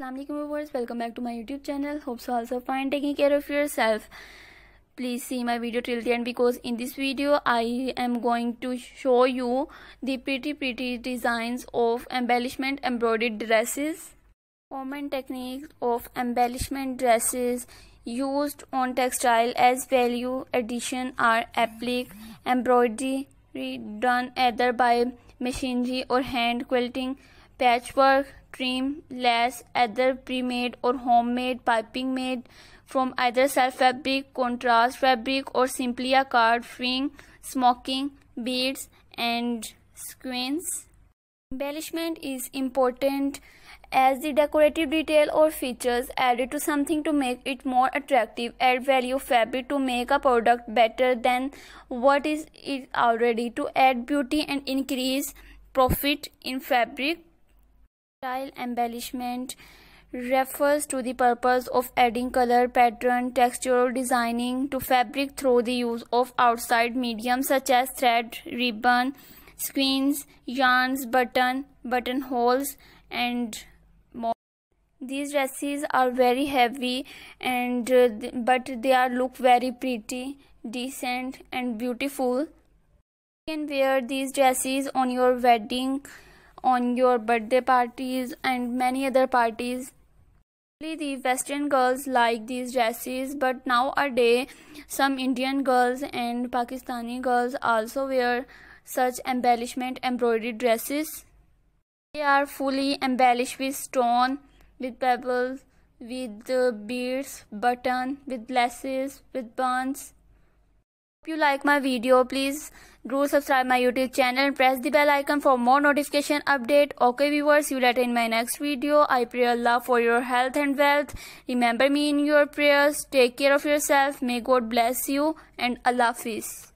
Assalamualaikum viewers, welcome back to my YouTube channel. Hope so also fine taking care of yourself. Please see my video till the end because in this video I am going to show you the pretty pretty designs of embellishment embroidered dresses. Common techniques of embellishment dresses used on textile as value addition are applique, embroidery done either by machinery or hand quilting, patchwork, trim, lace, either pre-made or homemade, piping made from either self fabric, contrast fabric or simply a card, fring, smoking, beads and screens. Embellishment is important as the decorative detail or features added to something to make it more attractive add value fabric to make a product better than what is it already to add beauty and increase profit in fabric Style embellishment refers to the purpose of adding color, pattern, texture or designing to fabric through the use of outside mediums such as thread, ribbon, screens, yarns, button, buttonholes and more. These dresses are very heavy and uh, but they are look very pretty, decent and beautiful. You can wear these dresses on your wedding on your birthday parties and many other parties. The Western girls like these dresses, but nowadays some Indian girls and Pakistani girls also wear such embellishment embroidered dresses. They are fully embellished with stone, with pebbles, with beads, button, with glasses, with buns. If you like my video, please do subscribe my YouTube channel and press the bell icon for more notification update. Okay viewers, see you later in my next video. I pray Allah for your health and wealth. Remember me in your prayers. Take care of yourself. May God bless you and Allah peace.